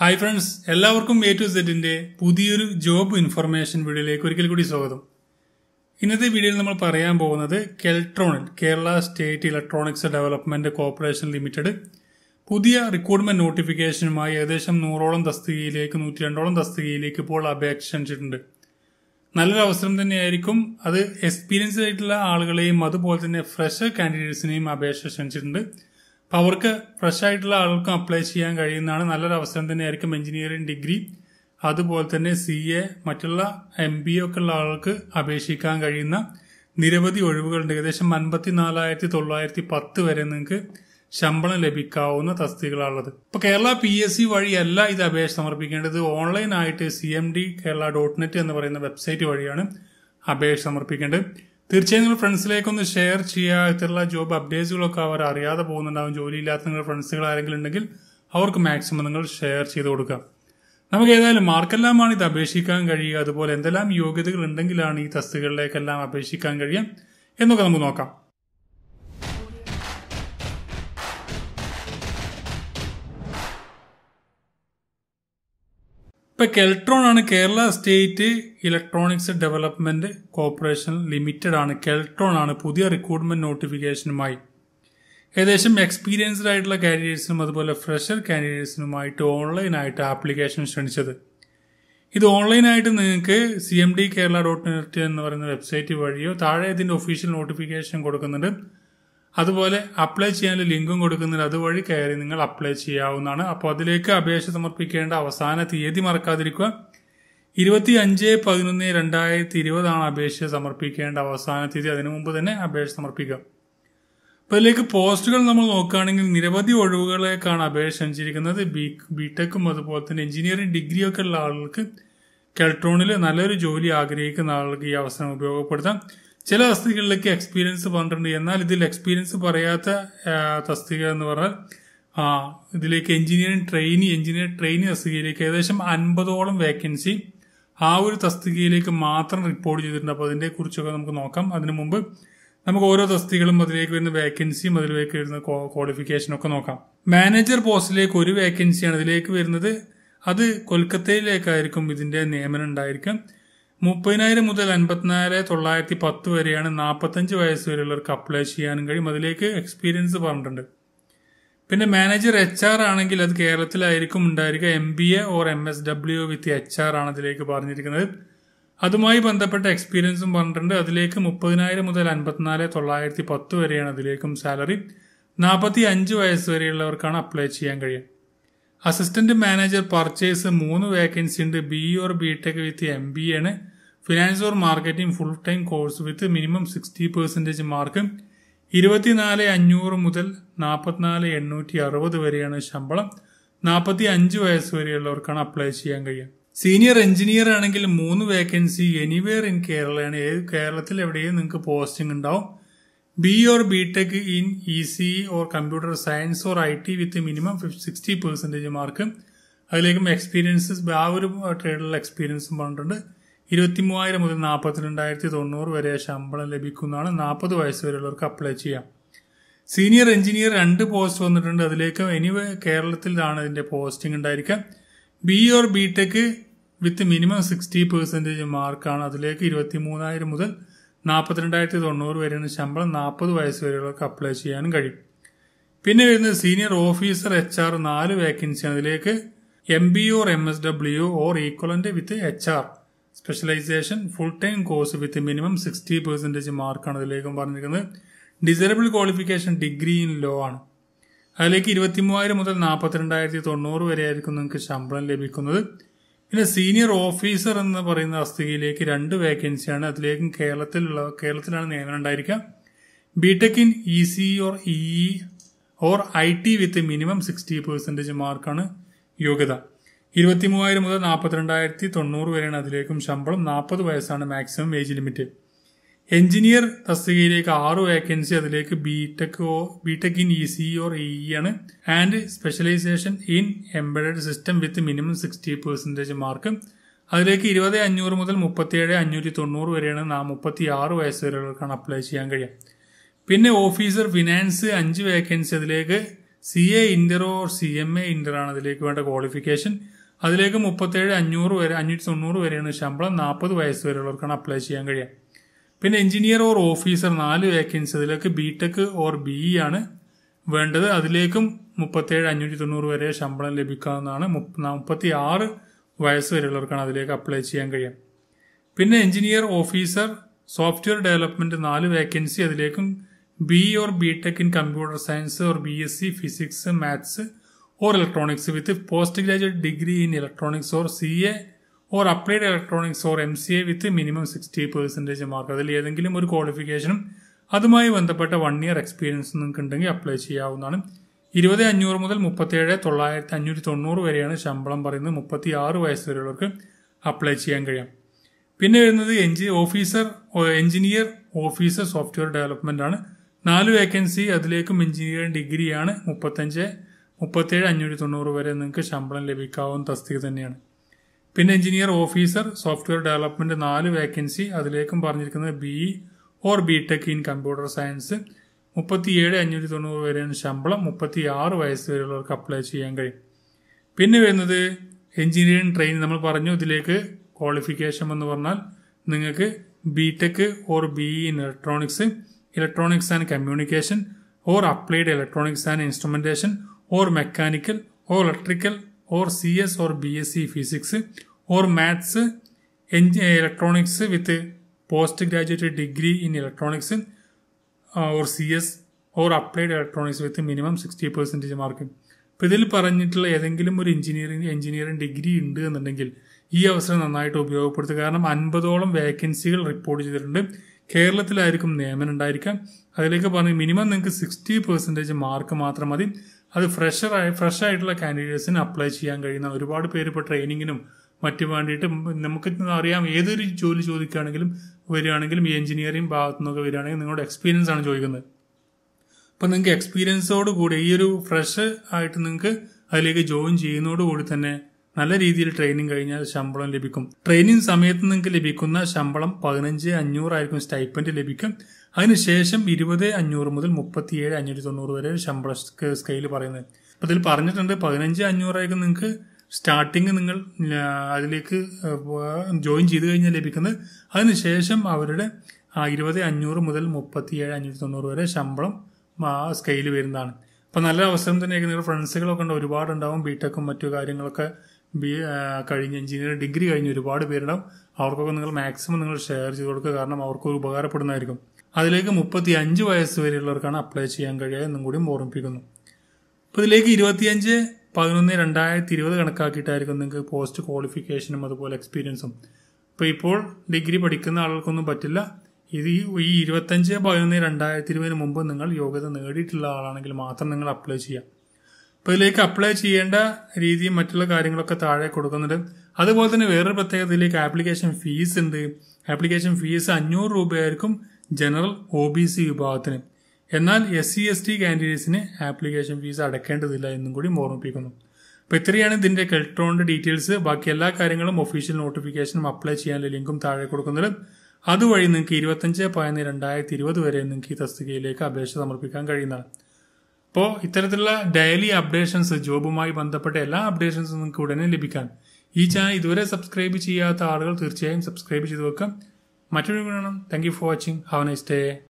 hi friends എല്ലാവർക്കും A to സെറ്റിന്റെ പുതിയൊരു ജോബ് ഇൻഫർമേഷൻ വീഡിയോയിലേക്ക് ഒരിക്കൽ കൂടി സ്വാഗതം ഇന്നത്തെ വീഡിയോയിൽ നമ്മൾ പറയാൻ പോകുന്നത് കെൽട്രോണിൽ Kerala state electronics development corporation limited പുതിയ റിക്രൂട്ട്മെന്റ് നോട്ടിഫിക്കേഷനുമായി ഏകദേശം നൂറോളം തസ്തികയിലേക്ക് നൂറ്റി രണ്ടോളം തസ്തികയിലേക്ക് ഇപ്പോൾ അപേക്ഷ ക്ഷണിച്ചിട്ടുണ്ട് നല്ലൊരു അവസരം തന്നെയായിരിക്കും അത് എക്സ്പീരിയൻസ്ഡ് ആയിട്ടുള്ള ആളുകളെയും അതുപോലെ തന്നെ ഫ്രഷ് കാൻഡിഡേറ്റ്സിനെയും അപേക്ഷ ക്ഷണിച്ചിട്ടുണ്ട് അപ്പൊ അവർക്ക് ഫ്രഷ് ആയിട്ടുള്ള ആൾക്കും അപ്ലൈ ചെയ്യാൻ കഴിയുന്നതാണ് നല്ലൊരു അവസരം തന്നെയായിരിക്കും എഞ്ചിനീയറിംഗ് ഡിഗ്രി അതുപോലെ തന്നെ സി എ മറ്റുള്ള എം ബി എ ഒക്കെ ഉള്ള ആൾക്ക് അപേക്ഷിക്കാൻ കഴിയുന്ന നിരവധി ഒഴിവുകളുണ്ട് ഏകദേശം അൻപത്തി നാലായിരത്തി തൊള്ളായിരത്തി പത്ത് വരെ നിങ്ങൾക്ക് ശമ്പളം ലഭിക്കാവുന്ന തസ്തികളാണുള്ളത് ഇപ്പൊ കേരള പി എസ് സി വഴിയല്ല ഇത് അപേക്ഷ സമർപ്പിക്കേണ്ടത് ഓൺലൈനായിട്ട് C M D Kerala dot net എന്ന് പറയുന്ന വെബ്സൈറ്റ് വഴിയാണ് അപേക്ഷ സമർപ്പിക്കേണ്ടത് തീർച്ചയായും നിങ്ങൾ ഫ്രണ്ട്സിലേക്കൊന്ന് ഷെയർ ചെയ്യുക ഇത്തരമുള്ള ജോബ് അപ്ഡേറ്റ്സുകളൊക്കെ അവർ അറിയാതെ പോകുന്നുണ്ടാവും ഇല്ലാത്ത നിങ്ങളുടെ ഫ്രണ്ട്സുകൾ ആരെങ്കിലും ഉണ്ടെങ്കിൽ അവർക്ക് മാക്സിമം നിങ്ങൾ ഷെയർ ചെയ്ത് കൊടുക്കുക നമുക്ക് ഏതായാലും മാർക്കെല്ലാമാണ് ഇത് അപേക്ഷിക്കാൻ കഴിയുക അതുപോലെ എന്തെല്ലാം യോഗ്യതകൾ ഉണ്ടെങ്കിലാണ് ഈ തസ്തികളിലേക്കെല്ലാം അപേക്ഷിക്കാൻ കഴിയുക എന്നൊക്കെ നമുക്ക് നോക്കാം ഇപ്പൊ കെൽട്രോൺ ആണ് Kerala state electronics development corporation limited ആണ് കെൽട്രോൺ ആണ് പുതിയ റിക്രൂട്ട്മെന്റ് നോട്ടിഫിക്കേഷനുമായി ഏകദേശം എക്സ്പീരിയൻസ്ഡ് ആയിട്ടുള്ള കാൻഡിഡേറ്റ്സിനും അതുപോലെ ഫ്രഷർ കാൻഡിഡേറ്റ്സിനുമായിട്ട് ഓൺലൈനായിട്ട് ആപ്ലിക്കേഷൻ ക്ഷണിച്ചത് ഇത് ഓൺലൈനായിട്ട് നിങ്ങൾക്ക് C M D Kerala dot net എന്ന് പറയുന്ന വെബ്സൈറ്റ് വഴിയോ താഴെ ഇതിൻ്റെ ഒഫീഷ്യൽ നോട്ടിഫിക്കേഷൻ കൊടുക്കുന്നുണ്ട് അതുപോലെ അപ്ലൈ ചെയ്യാനുള്ള ലിങ്കും കൊടുക്കുന്നുണ്ട് അതുവഴി കയറി നിങ്ങൾ അപ്ലൈ ചെയ്യാവുന്നതാണ് അപ്പോൾ അതിലേക്ക് അപേക്ഷ സമർപ്പിക്കേണ്ട അവസാന തീയതി മറക്കാതിരിക്കുക ഇരുപത്തി അഞ്ച് പതിനൊന്ന് രണ്ടായിരത്തി ഇരുപതാണ് അപേക്ഷ സമർപ്പിക്കേണ്ട അവസാന തീയതി അതിനു മുമ്പ് തന്നെ അപേക്ഷ സമർപ്പിക്കുക അപ്പോൾ അതിലേക്ക് പോസ്റ്റുകൾ നമ്മൾ നോക്കുകയാണെങ്കിൽ നിരവധി ഒഴിവുകളേക്കാണ് അപേക്ഷ അനുസരിക്കുന്നത് ബി ബിടെക്കും അതുപോലെ തന്നെ എഞ്ചിനീയറിംഗ് ഡിഗ്രിയൊക്കെ ഉള്ള ആളുകൾക്ക് കെൽട്രോണിൽ നല്ലൊരു ജോലി ആഗ്രഹിക്കുന്ന ആളുകൾക്ക് ഈ അവസരം ഉപയോഗപ്പെടുത്താം ചില തസ്തികളിലേക്ക് എക്സ്പീരിയൻസ് പറഞ്ഞിട്ടുണ്ട് എന്നാൽ ഇതിൽ എക്സ്പീരിയൻസ് പറയാത്ത തസ്തിക എന്ന് പറഞ്ഞാൽ ഇതിലേക്ക് എഞ്ചിനീയറിംഗ് ട്രെയിനി എഞ്ചിനീയർ ട്രെയിനി തസ്തികയിലേക്ക് ഏകദേശം അൻപതോളം വേക്കൻസി ആ ഒരു തസ്തികയിലേക്ക് മാത്രം റിപ്പോർട്ട് ചെയ്തിട്ടുണ്ട് അപ്പോൾ അതിൻ്റെ കുറിച്ചൊക്കെ നമുക്ക് നോക്കാം അതിനു മുമ്പ് നമുക്ക് ഓരോ തസ്തികളും അതിലേക്ക് വരുന്ന വേക്കൻസിയും അതിലേക്ക് വരുന്ന ക്വാളിഫിക്കേഷനൊക്കെ ഒക്കെ നോക്കാം മാനേജർ പോസ്റ്റിലേക്ക് ഒരു വേക്കൻസിയാണ് ഇതിലേക്ക് വരുന്നത് അത് കൊൽക്കത്തയിലേക്കായിരിക്കും ഇതിന്റെ നിയമനം ഉണ്ടായിരിക്കും മുപ്പതിനായിരം മുതൽ അൻപത്തിനാല് തൊള്ളായിരത്തി പത്ത് വരെയാണ് നാൽപ്പത്തഞ്ച് വയസ്സ് വരെയുള്ളവർക്ക് അപ്ലൈ ചെയ്യാനും കഴിയും അതിലേക്ക് എക്സ്പീരിയൻസ് പറഞ്ഞിട്ടുണ്ട് പിന്നെ മാനേജർ എച്ച് ആർ ആണെങ്കിൽ അത് കേരളത്തിലായിരിക്കും ഉണ്ടായിരിക്കുക M B A or M S W with H R ആണ് അതിലേക്ക് പറഞ്ഞിരിക്കുന്നത് അതുമായി ബന്ധപ്പെട്ട എക്സ്പീരിയൻസും പറഞ്ഞിട്ടുണ്ട് അതിലേക്ക് മുപ്പതിനായിരം മുതൽ അൻപത്തിനാല് തൊള്ളായിരത്തി പത്ത് വരെയാണ് അതിലേക്കും സാലറി നാൽപ്പത്തി അഞ്ച് വയസ്സ് വരെയുള്ളവർക്കാണ് അപ്ലൈ ചെയ്യാൻ കഴിയുക അസിസ്റ്റന്റ് മാനേജർ പർച്ചേസ് മൂന്ന് വേക്കൻസി ഉണ്ട് B or B tech with M B A finance or marketing full time course with minimum sixty percentage mark ഇരുപത്തിനാല് അഞ്ഞൂറ് മുതൽ നാൽപ്പത്തിനാല് എണ്ണൂറ്റി അറുപത് വരെയാണ് ശമ്പളം നാൽപ്പത്തി അഞ്ച് വയസ്സ് വരെയുള്ളവർക്കാണ് അപ്ലൈ ചെയ്യാൻ കഴിയുക സീനിയർ എഞ്ചിനീയർ ആണെങ്കിൽ മൂന്ന് വേക്കൻസി എനിവെയർ ഇൻ കേരളയാണ് ഏത് കേരളത്തിൽ എവിടെയും നിങ്ങൾക്ക് പോസ്റ്റിംഗ് ഉണ്ടാവും B tech in E C or computer science or I T with minimum 60 percentage mark അതിലേക്കും എക്സ്പീരിയൻസസ് ആ ഒരു ട്രേഡിലുള്ള എക്സ്പീരിയൻസും പറഞ്ഞിട്ടുണ്ട് ഇരുപത്തി മൂവായിരം മുതൽ രണ്ടായിരത്തി തൊണ്ണൂറ് വരെ ശമ്പളം ലഭിക്കുന്നതാണ് നാൽപ്പത് വയസ്സ് വരെയുള്ളവർക്ക് അപ്ലൈ ചെയ്യാം സീനിയർ എഞ്ചിനീയർ രണ്ട് പോസ്റ്റ് വന്നിട്ടുണ്ട് അതിലേക്ക് ഇനി കേരളത്തിലാണ് ഇതിന്റെ പോസ്റ്റിംഗ് ഉണ്ടായിരിക്കുക B or B tech with minimum sixty percentage മാർക്കാണ് അതിലേക്ക് ഇരുപത്തി മൂന്നായിരം മുതൽ നാൽപ്പത്തിരണ്ടായിരത്തി തൊണ്ണൂറ് വരെയാണ് ശമ്പളം നാൽപ്പത് വയസ്സ് വരെയുള്ളവർക്ക് അപ്ലൈ ചെയ്യാനും കഴിയും പിന്നെ വരുന്നത് സീനിയർ ഓഫീസർ എച്ച് ആർ നാല് വേക്കൻസി അതിലേക്ക് M B or M S W or equivalent with H R specialization full time course with minimum sixty percentage മാർക്കാണ് അതിലേക്കും പറഞ്ഞിരിക്കുന്നത് desirable qualification degree in law ആണ് അതിലേക്ക് ഇരുപത്തി മൂവായിരം മുതൽ നാൽപ്പത്തിരണ്ടായിരത്തി തൊണ്ണൂറ് വരെ ആയിരിക്കും നിങ്ങൾക്ക് ശമ്പളം ലഭിക്കുന്നത് പിന്നെ സീനിയർ ഓഫീസർ എന്ന് പറയുന്ന തസ്തികയിലേക്ക് രണ്ട് വേക്കൻസിയാണ് അതിലേക്കും കേരളത്തിലുള്ള കേരളത്തിലാണ് നിയമനം ഉണ്ടായിരിക്കുക B tech in E C or E or I T with minimum sixty percentage മാർക്കാണ് യോഗ്യത ഇരുപത്തി മൂവായിരം മുതൽ നാൽപ്പത്തിരണ്ടായിരത്തി തൊണ്ണൂറ് വരെയാണ് അതിലേക്കും ശമ്പളം നാൽപ്പത് വയസ്സാണ് മാക്സിമം ഏജ് ലിമിറ്റ് എഞ്ചിനീയർ തസ്തികയിലേക്ക് ആറ് വേക്കൻസി അതിലേക്ക് ബിടെക് ഓ B tech in E C or E ആണ് and specialization in embedded system with minimum sixty percentage mark അതിലേക്ക് ഇരുപത് അഞ്ഞൂറ് മുതൽ മുപ്പത്തിയേഴ് അഞ്ഞൂറ്റി തൊണ്ണൂറ് വരെയാണ് നാ മുപ്പത്തി ആറ് വയസ്സ് വരെയുള്ളവർക്കാണ് അപ്ലൈ ചെയ്യാൻ കഴിയുക പിന്നെ ഓഫീസർ ഫിനാൻസ് അഞ്ച് വേക്കൻസി അതിലേക്ക് C A inter or C M A inter ആണ് അതിലേക്ക് വേണ്ട ക്വാളിഫിക്കേഷൻ അതിലേക്ക് മുപ്പത്തേഴ് അഞ്ഞൂറ് വരെ അഞ്ഞൂറ്റി തൊണ്ണൂറ് വരെയാണ് ശമ്പളം നാൽപ്പത് വയസ്സ് വരെയുള്ളവർക്കാണ് അപ്ലൈ ചെയ്യാൻ കഴിയുക പിന്നെ എഞ്ചിനീയർ ഓർ ഓഫീസർ നാല് വേക്കൻസി അതിലേക്ക് B tech or B E ആണ് വേണ്ടത് അതിലേക്കും മുപ്പത്തേഴ് അഞ്ഞൂറ്റി തൊണ്ണൂറ് വരെ ശമ്പളം ലഭിക്കാവുന്നതാണ് മുപ്പത്തി ആറ് വയസ്സ് വരെയുള്ളവർക്കാണ് അതിലേക്ക് അപ്ലൈ ചെയ്യാൻ കഴിയുക പിന്നെ എഞ്ചിനീയർ ഓഫീസർ സോഫ്റ്റ്വെയർ ഡെവലപ്മെന്റ് നാല് വേക്കൻസി അതിലേക്കും B or B tech in computer science or B S C physics maths or electronics with post graduate degree in electronics or C A or applied electronics or M C A with minimum sixty percentage mark അതിൽ ഏതെങ്കിലും ഒരു ക്വാളിഫിക്കേഷനും അതുമായി ബന്ധപ്പെട്ട one year experience നിങ്ങൾക്ക് ഉണ്ടെങ്കിൽ apply ചെയ്യാവുന്നതാണ് ഇരുപത് അഞ്ഞൂറ് മുതൽ മുപ്പത്തേഴ് തൊള്ളായിരത്തി അഞ്ഞൂറ്റി തൊണ്ണൂറ് വരെയാണ് ശമ്പളം പറയുന്നത് മുപ്പത്തി ആറ് വയസ്സ് വരെയുള്ളവർക്ക് അപ്ലൈ ചെയ്യാൻ കഴിയാം പിന്നെ വരുന്നത് എഞ്ചി officer engineer officer software development ആണ് നാല് വേക്കൻസി അതിലേക്കും എഞ്ചിനീയറിംഗ് ഡിഗ്രിയാണ് മുപ്പത്തഞ്ച് മുപ്പത്തേഴ് അഞ്ഞൂറ്റി തൊണ്ണൂറ് വരെ നിങ്ങൾക്ക് ശമ്പളം ലഭിക്കാവുന്ന തസ്തിക തന്നെയാണ് പിന്നെ എഞ്ചിനീയർ ഓഫീസർ സോഫ്റ്റ്വെയർ ഡെവലപ്മെന്റ് നാല് വേക്കൻസി അതിലേക്കും പറഞ്ഞിരിക്കുന്നത് B or B tech in computer science മുപ്പത്തിയേഴ് അഞ്ഞൂറ്റി തൊണ്ണൂറ് വരെയാണ് ശമ്പളം മുപ്പത്തി ആറ് വയസ്സ് വരെയുള്ളവർക്ക് അപ്ലൈ ചെയ്യാൻ കഴിയും പിന്നെ വരുന്നത് എഞ്ചിനീയറിംഗ് ട്രെയിനിങ് നമ്മൾ പറഞ്ഞു ഇതിലേക്ക് ക്വാളിഫിക്കേഷൻ എന്ന് പറഞ്ഞാൽ നിങ്ങൾക്ക് B tech or B in electronics electronics and communication or applied electronics and instrumentation or mechanical or electrical or CS or BSc Physics or Maths, eh, Electronics with postgraduate degree in Electronics uh, or CS or Applied Electronics with minimum 60 percentage mark ഇപ്പോൾ ഇതിൽ പറഞ്ഞിട്ടുള്ള ഏതെങ്കിലും ഒരു engineering engineering degree ഉണ്ട് എന്നുണ്ടെങ്കിൽ ഈ അവസരം നന്നായിട്ട് ഉപയോഗപ്പെടുത്തുക കാരണം അൻപതോളം വേക്കൻസികൾ റിപ്പോർട്ട് ചെയ്തിട്ടുണ്ട് കേരളത്തിലായിരിക്കും നിയമനം ഉണ്ടായിരിക്കാം അതിലേക്ക് പറഞ്ഞ് മിനിമം നിങ്ങൾക്ക് സിക്സ്റ്റി പെർസെൻറ്റേജ് മാർക്ക് മാത്രം മതി അത് ഫ്രഷറായി ഫ്രഷ് ആയിട്ടുള്ള കാൻഡിഡേറ്റ്സിന് അപ്ലൈ ചെയ്യാൻ കഴിയുന്ന ഒരുപാട് പേര് ഇപ്പോൾ ട്രെയിനിങ്ങിനും മറ്റു വേണ്ടിയിട്ട് നമുക്ക് അറിയാം ഏതൊരു ജോലി ചോദിക്കുകയാണെങ്കിലും വരികയാണെങ്കിലും എഞ്ചിനീയറിംഗ് ഭാഗത്തു നിന്നൊക്കെ വരികയാണെങ്കിൽ നിങ്ങളുടെ എക്സ്പീരിയൻസ് ആണ് ചോദിക്കുന്നത് അപ്പം നിങ്ങൾക്ക് എക്സ്പീരിയൻസോട് കൂടി ഈ ഒരു ഫ്രഷ് ആയിട്ട് നിങ്ങൾക്ക് അതിലേക്ക് ജോയിൻ ചെയ്യുന്നതോടുകൂടി തന്നെ നല്ല രീതിയിൽ ട്രെയിനിങ് കഴിഞ്ഞാൽ ശമ്പളം ലഭിക്കും ട്രെയിനിങ് സമയത്ത് നിങ്ങൾക്ക് ലഭിക്കുന്ന ശമ്പളം പതിനഞ്ച് അഞ്ഞൂറായിരിക്കും സ്റ്റൈപ്പൻഡ് ലഭിക്കും അതിനുശേഷം ഇരുപത് അഞ്ഞൂറ് മുതൽ മുപ്പത്തിയേഴ് അഞ്ഞൂറ്റി തൊണ്ണൂറ് വരെ ശമ്പള സ്കെയിൽ പറയുന്നത് അപ്പോൾ ഇതിൽ പറഞ്ഞിട്ടുണ്ട് പതിനഞ്ച് അഞ്ഞൂറായിരിക്കും നിങ്ങൾക്ക് സ്റ്റാർട്ടിങ് നിങ്ങൾ അതിലേക്ക് ജോയിൻ ചെയ്ത് കഴിഞ്ഞാൽ ലഭിക്കുന്നത് അതിനുശേഷം അവരുടെ ഇരുപത് അഞ്ഞൂറ് മുതൽ മുപ്പത്തിയേഴ് അഞ്ഞൂറ്റി തൊണ്ണൂറ് വരെ ശമ്പളം സ്കെയിൽ വരുന്നതാണ് അപ്പോൾ നല്ല അവസരം തന്നെയായിരിക്കും നിങ്ങളുടെ ഫ്രണ്ട്സുകളൊക്കെ ഉണ്ട് ഒരുപാടുണ്ടാവും ബിടെക്കും മറ്റു കാര്യങ്ങളൊക്കെ ബി കഴിഞ്ഞ് എഞ്ചിനീയറിംഗ് ഡിഗ്രി കഴിഞ്ഞ് ഒരുപാട് പേരുടെ അവർക്കൊക്കെ നിങ്ങൾ മാക്സിമം നിങ്ങൾ ഷെയർ ചെയ്ത് കൊടുക്കുക കാരണം അവർക്ക് ഉപകാരപ്പെടുന്നതായിരിക്കും അതിലേക്ക് മുപ്പത്തി അഞ്ച് വയസ്സ് വരെയുള്ളവർക്കാണ് അപ്ലൈ ചെയ്യാൻ കഴിയുക എന്നും കൂടി ഓർമ്മിപ്പിക്കുന്നു അപ്പോൾ ഇതിലേക്ക് ഇരുപത്തിയഞ്ച് പതിനൊന്ന് രണ്ടായിരത്തി ഇരുപത് കണക്കാക്കിയിട്ടായിരിക്കും നിങ്ങൾക്ക് പോസ്റ്റ് ക്വാളിഫിക്കേഷനും അതുപോലെ എക്സ്പീരിയൻസും അപ്പോൾ ഇപ്പോൾ ഡിഗ്രി പഠിക്കുന്ന ആളുകൾക്കൊന്നും പറ്റില്ല ഇത് ഈ ഇരുപത്തഞ്ച് പതിനൊന്ന് രണ്ടായിരത്തി ഇരുപതിന് മുമ്പ് നിങ്ങൾ യോഗ്യത നേടിയിട്ടുള്ള ആളാണെങ്കിൽ മാത്രം നിങ്ങൾ അപ്ലൈ ചെയ്യാം അപ്പൊ ഇതിലേക്ക് അപ്ലൈ ചെയ്യേണ്ട രീതിയും മറ്റുള്ള കാര്യങ്ങളൊക്കെ താഴെ കൊടുക്കുന്നുണ്ട് അതുപോലെ തന്നെ വേറൊരു പ്രത്യേകത ഇതിലേക്ക് ആപ്ലിക്കേഷൻ ഫീസ് ഉണ്ട് ആപ്ലിക്കേഷൻ ഫീസ് അഞ്ഞൂറ് രൂപയായിരിക്കും ജനറൽ ഒ ബി സി വിഭാഗത്തിന് എന്നാൽ എസ് സി എസ് ടി കാൻഡിഡേറ്റ്സിന് ആപ്ലിക്കേഷൻ ഫീസ് അടക്കേണ്ടതില്ല എന്നും കൂടി ഓർമ്മിപ്പിക്കുന്നു അപ്പോൾ ഇത്രയാണ് ഇതിന്റെ കെൽട്രോണിൻ്റെ ഡീറ്റെയിൽസ് ബാക്കി എല്ലാ കാര്യങ്ങളും ഒഫീഷ്യൽ നോട്ടിഫിക്കേഷനും അപ്ലൈ ചെയ്യാനുള്ള ലിങ്കും താഴെ കൊടുക്കുന്നത് അതുവഴി നിങ്ങൾക്ക് ഇരുപത്തഞ്ച് പതിനൊന്ന് രണ്ടായിരത്തി ഇരുപത് വരെ നിങ്ങൾക്ക് ഈ തസ്തികയിലേക്ക് അപേക്ഷ സമർപ്പിക്കാൻ കഴിയുന്നതാണ് അപ്പോൾ ഇത്തരത്തിലുള്ള ഡെയിലി അപ്ഡേഷൻസ് ജോബുമായി ബന്ധപ്പെട്ട എല്ലാ അപ്ഡേഷൻസും നിങ്ങൾക്ക് ഉടനെ ലഭിക്കാൻ ഈ ചാനൽ ഇതുവരെ സബ്സ്ക്രൈബ് ചെയ്യാത്ത ആളുകൾ തീർച്ചയായും സബ്സ്ക്രൈബ് ചെയ്ത് വെക്കാം മറ്റൊരു ഗുണം thank you for watching have nice day